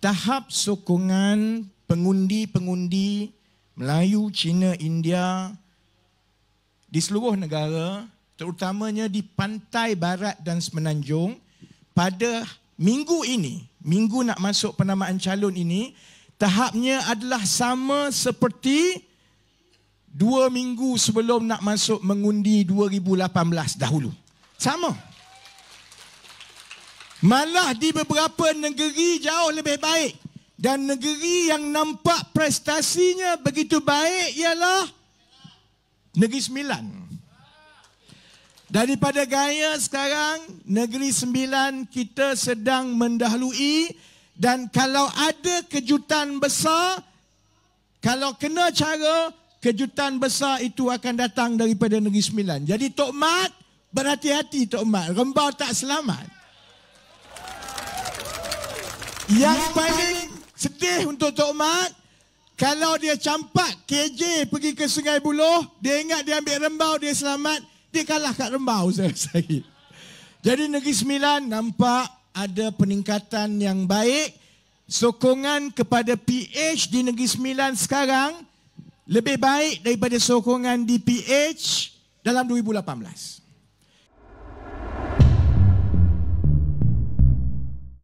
tahap sokongan pengundi-pengundi Melayu, Cina, India di seluruh negara terutamanya di pantai barat dan semenanjung pada minggu ini, minggu nak masuk penamaan calon ini tahapnya adalah sama seperti dua minggu sebelum nak masuk mengundi 2018 dahulu. Sama. Sama. Malah di beberapa negeri jauh lebih baik. Dan negeri yang nampak prestasinya begitu baik ialah Negeri Sembilan. Daripada gaya sekarang, Negeri Sembilan kita sedang mendahului dan kalau ada kejutan besar, kalau kena cara, kejutan besar itu akan datang daripada Negeri Sembilan. Jadi Tok Mat, berhati-hati Tok Mat. Rembau tak selamat. Yang paling sedih untuk Tok Mat, kalau dia campak KJ pergi ke Sungai Buloh, dia ingat dia ambil rembau, dia selamat, dia kalah kat rembau saya rasa. Jadi Negeri Sembilan nampak ada peningkatan yang baik. Sokongan kepada PH di Negeri Sembilan sekarang lebih baik daripada sokongan di PH dalam 2018.